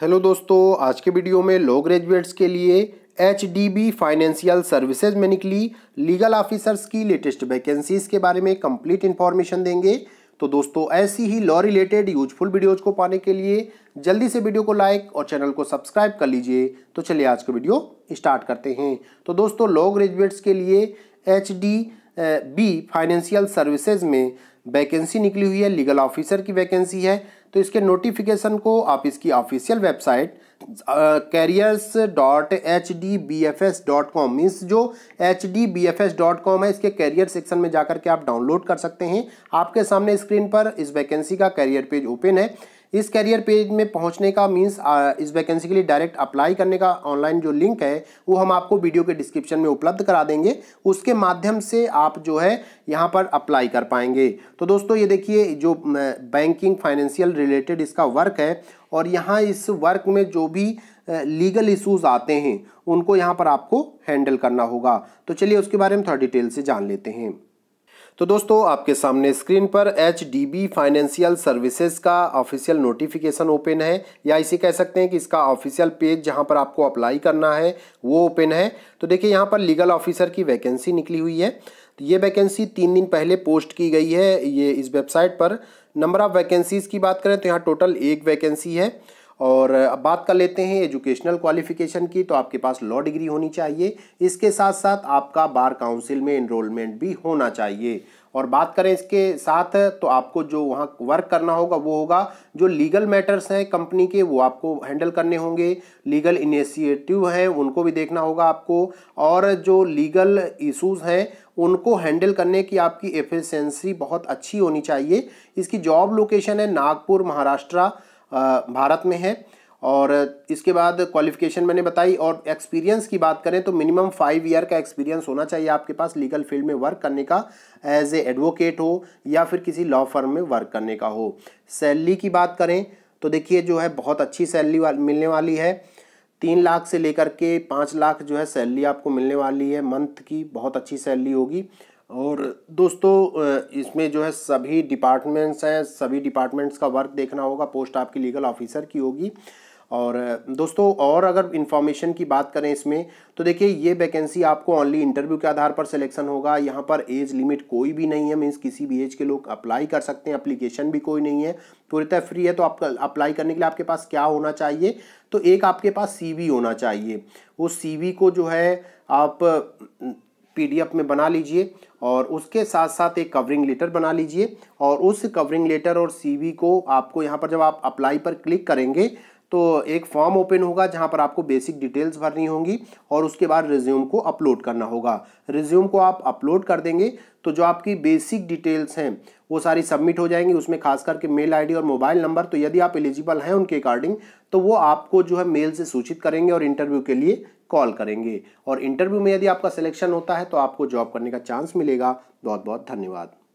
hello दोस्तों आज के वीडियो में लो ग्रेजुएट्स के लिए H D B financial services में निकली लीगल ऑफिसर्स की लेटेस्ट वैकेंसीज के बारे में कंप्लीट इन्फॉर्मेशन देंगे तो दोस्तों ऐसी ही लॉ रिलेटेड यूजफुल वीडियोज को पाने के लिए जल्दी से वीडियो को लाइक और चैनल को सब्सक्राइब कर लीजिए तो चलिए आज का वीडियो स्टार्ट करते हैं तो दोस्तों लॉ ग्रेजुएट्स के लिए H D B financial services में वैकेंसी निकली हुई है लीगल ऑफिसर की वैकेंसी है तो इसके नोटिफिकेशन को आप इसकी official website careers dot H D B F S dot com means जो H D B F S dot com है इसके कैरियर सेक्शन में जाकर के आप डाउनलोड कर सकते हैं आपके सामने स्क्रीन पर इस वैकेंसी का कैरियर पेज ओपन है इस कैरियर पेज में पहुंचने का मीन्स इस वैकेंसी के लिए डायरेक्ट अप्लाई करने का ऑनलाइन जो लिंक है वो हम आपको वीडियो के डिस्क्रिप्शन में उपलब्ध करा देंगे उसके माध्यम से आप जो है यहाँ पर अप्लाई कर पाएंगे तो दोस्तों ये देखिए जो बैंकिंग फाइनेंशियल रिलेटेड इसका वर्क है और यहाँ इस वर्क में जो भी लीगल इशूज़ आते हैं उनको यहाँ पर आपको हैंडल करना होगा तो चलिए उसके बारे में थोड़ा डिटेल से जान लेते हैं तो दोस्तों आपके सामने स्क्रीन पर H D B financial services का ऑफिशियल नोटिफिकेशन ओपन है या इसे कह सकते हैं कि इसका ऑफिशियल पेज जहां पर आपको अप्लाई करना है वो ओपन है तो देखिए यहाँ पर लीगल ऑफिसर की वैकेंसी निकली हुई है तो ये वैकेंसी तीन दिन पहले पोस्ट की गई है ये इस वेबसाइट पर नंबर ऑफ़ वैकेंसीज़ की बात करें तो यहाँ टोटल एक वैकेंसी है और अब बात कर लेते हैं एजुकेशनल क्वालिफिकेशन की तो आपके पास लॉ डिग्री होनी चाहिए इसके साथ साथ आपका बार काउंसिल में इनरोलमेंट भी होना चाहिए और बात करें इसके साथ तो आपको जो वहाँ वर्क करना होगा वो होगा जो लीगल मैटर्स हैं कंपनी के वो आपको हैंडल करने होंगे लीगल इनिशिएटिव हैं उनको भी देखना होगा आपको और जो लीगल इश्यूज हैं उनको हैंडल करने की आपकी एफिशेंसी बहुत अच्छी होनी चाहिए इसकी जॉब लोकेशन है नागपुर महाराष्ट्र भारत में है और इसके बाद क्वालिफिकेशन मैंने बताई और एक्सपीरियंस की बात करें तो मिनिमम फाइव ईयर का एक्सपीरियंस होना चाहिए आपके पास लीगल फील्ड में वर्क करने का एज ए एडवोकेट हो या फिर किसी लॉ फर्म में वर्क करने का हो सैलरी की बात करें तो देखिए जो है बहुत अच्छी सैलरी वाल, मिलने वाली है तीन लाख से लेकर के पाँच लाख जो है सैलरी आपको मिलने वाली है मंथ की बहुत अच्छी सैलरी होगी और दोस्तों इसमें जो है सभी डिपार्टमेंट्स हैं सभी डिपार्टमेंट्स का वर्क देखना होगा पोस्ट आपकी लीगल ऑफिसर की होगी और दोस्तों और अगर इन्फॉर्मेशन की बात करें इसमें तो देखिए ये वैकेंसी आपको ओनली इंटरव्यू के आधार पर सिलेक्शन होगा यहाँ पर एज लिमिट कोई भी नहीं है मीन्स किसी भी एज के लोग अप्लाई कर सकते हैं अप्लीकेशन भी कोई नहीं है पूरी तरह फ्री है तो आप अप्लाई करने के लिए आपके पास क्या होना चाहिए तो एक आपके पास सी होना चाहिए वो सी को जो है आप पीडीएफ में बना लीजिए और उसके साथ साथ एक कवरिंग लेटर बना लीजिए और उस कवरिंग लेटर और सीवी को आपको यहाँ पर जब आप अप्लाई पर क्लिक करेंगे तो एक फॉर्म ओपन होगा जहाँ पर आपको बेसिक डिटेल्स भरनी होंगी और उसके बाद रिज्यूम को अपलोड करना होगा रिज्यूम को आप अपलोड कर देंगे तो जो आपकी बेसिक डिटेल्स हैं वो सारी सबमिट हो जाएंगी उसमें खास करके मेल आईडी और मोबाइल नंबर तो यदि आप एलिजिबल हैं उनके अकॉर्डिंग तो वो आपको जो है मेल से सूचित करेंगे और इंटरव्यू के लिए कॉल करेंगे और इंटरव्यू में यदि आपका सिलेक्शन होता है तो आपको जॉब करने का चांस मिलेगा बहुत बहुत धन्यवाद